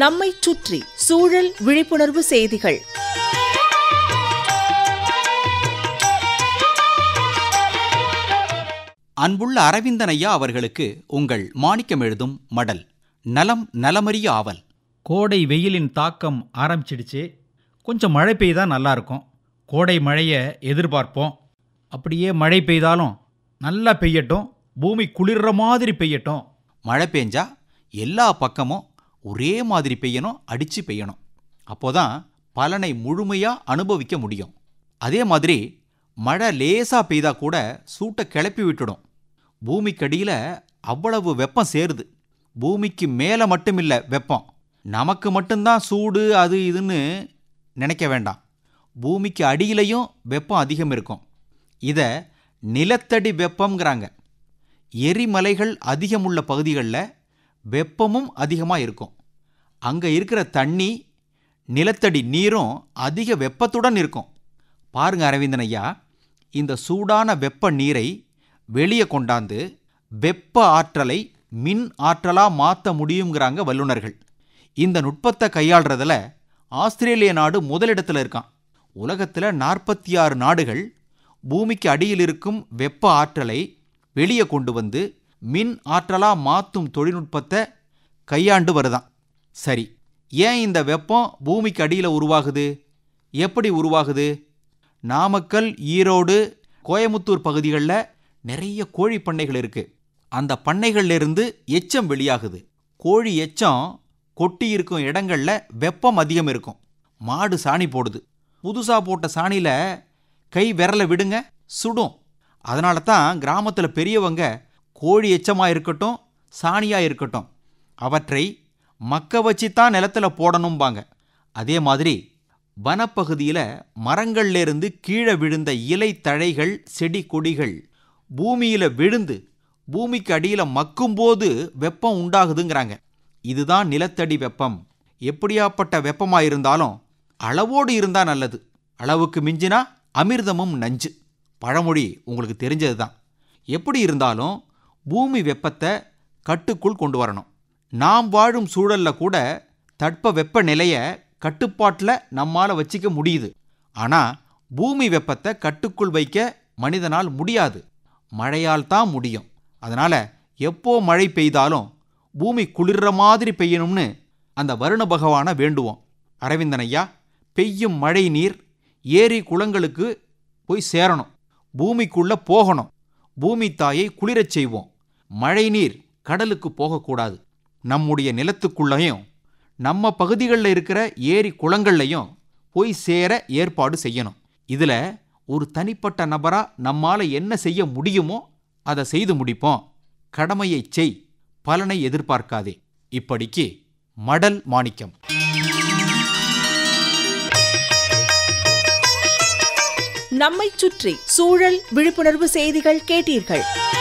நம்மை சுற்றி சூழல் விழிப்புணர்வு செய்திகள் அன்புள்ள அரவிந்தன் ஐயா அவர்களுக்கு உங்கள் மாணிக்கம் எழுதும் மடல் நலம் நலமறிய ஆவல் கோடை வெயிலின் தாக்கம் ஆரம்பிச்சிடுச்சு கொஞ்சம் மழை பெய்தா நல்லாயிருக்கும் கோடை மழையை எதிர்பார்ப்போம் அப்படியே மழை பெய்தாலும் நல்லா பெய்யட்டும் பூமி குளிர்ற மாதிரி பெய்யட்டும் மழை பெஞ்சா எல்லா பக்கமும் ஒரே மாதிரி பெய்யணும் அடித்து பெய்யணும் அப்போ தான் பலனை முழுமையாக அனுபவிக்க முடியும் அதே மாதிரி மழை லேசாக பெய்தா கூட சூட்டை கிளப்பி விட்டுடும் பூமிக்கடியில் அவ்வளவு வெப்பம் சேருது பூமிக்கு மேலே மட்டும் இல்லை வெப்பம் நமக்கு மட்டும்தான் சூடு அது இதுன்னு நினைக்க வேண்டாம் பூமிக்கு அடியிலையும் வெப்பம் அதிகம் இருக்கும் இதை நிலத்தடி வெப்பங்கிறாங்க எரிமலைகள் அதிகமுள்ள பகுதிகளில் வெப்பமும் அதிகமாக இருக்கும் அங்கே இருக்கிற தண்ணி நிலத்தடி நீரும் அதிக வெப்பத்துடன் இருக்கும் பாருங்க அரவிந்தன் ஐயா இந்த சூடான வெப்ப நீரை வெளியே கொண்டாந்து வெப்ப ஆற்றலை மின் ஆற்றலாக மாற்ற முடியுங்கிறாங்க வல்லுநர்கள் இந்த நுட்பத்தை கையாள்றதுல ஆஸ்திரேலிய நாடு முதலிடத்தில் இருக்கான் உலகத்தில் நாற்பத்தி ஆறு நாடுகள் பூமிக்கு அடியில் இருக்கும் வெப்ப ஆற்றலை வெளியே கொண்டு வந்து மின் ஆற்றலாக மாற்றும் தொழில்நுட்பத்தை கையாண்டு வருதான் சரி ஏன் இந்த வெப்பம் பூமிக்கு அடியில் உருவாகுது எப்படி உருவாகுது நாமக்கல் ஈரோடு கோயமுத்தூர் பகுதிகளில் நிறைய கோழி பண்ணைகள் இருக்குது அந்த பண்ணைகள்லேருந்து எச்சம் வெளியாகுது கோழி எச்சம் கொட்டி இருக்கும் இடங்களில் வெப்பம் அதிகம் இருக்கும் மாடு சாணி போடுது புதுசாக போட்ட சாணியில் கை விரலை விடுங்க சுடும் அதனால தான் கிராமத்தில் பெரியவங்க கோழி எச்சமாக இருக்கட்டும் சாணியாக இருக்கட்டும் அவற்றை மக்க வச்சு தான் நிலத்தில் போடணும்பாங்க அதே மாதிரி வனப்பகுதியில் மரங்கள்லேருந்து கீழே விழுந்த இலை தழைகள் செடி கொடிகள் பூமியில் விழுந்து பூமிக்கு அடியில் மக்கும்போது வெப்பம் உண்டாகுதுங்கிறாங்க இதுதான் நிலத்தடி வெப்பம் எப்படியாப்பட்ட வெப்பமாக இருந்தாலும் அளவோடு இருந்தால் நல்லது அளவுக்கு மிஞ்சினா அமிர்தமும் நஞ்சு பழமொழி உங்களுக்கு தெரிஞ்சது தான் எப்படி இருந்தாலும் பூமி வெப்பத்தை கட்டுக்குள் கொண்டு வரணும் நாம் வாழும் சூழலில் கூட தட்ப வெப்ப நிலையை கட்டுப்பாட்டில் நம்மால் வச்சிக்க முடியுது ஆனால் பூமி வெப்பத்தை கட்டுக்குள் வைக்க மனிதனால் முடியாது மழையால் தான் முடியும் அதனால் எப்போ மழை பெய்தாலும் பூமி குளிர்ற மாதிரி பெய்யணும்னு அந்த வருண பகவானை வேண்டுவோம் அரவிந்தன் ஐயா பெய்யும் மழை நீர் ஏரி குளங்களுக்கு போய் சேரணும் பூமிக்குள்ளே போகணும் பூமி தாயை குளிரச் செய்வோம் மழை நீர் கடலுக்கு போகக்கூடாது நம்முடைய நிலத்துக்குள்ளையும் நம்ம பகுதிகளில் இருக்கிற ஏரி குளங்கள்லையும் போய் சேர ஏற்பாடு செய்யணும் இதில் ஒரு தனிப்பட்ட நபராக நம்மால் என்ன செய்ய முடியுமோ அதை செய்து முடிப்போம் கடமையை செய் பலனை எதிர்பார்க்காதே இப்படிக்கு மடல் மாணிக்கம் நம்மை சுற்றி சூழல் விழிப்புணர்வு செய்திகள் கேட்டீர்கள்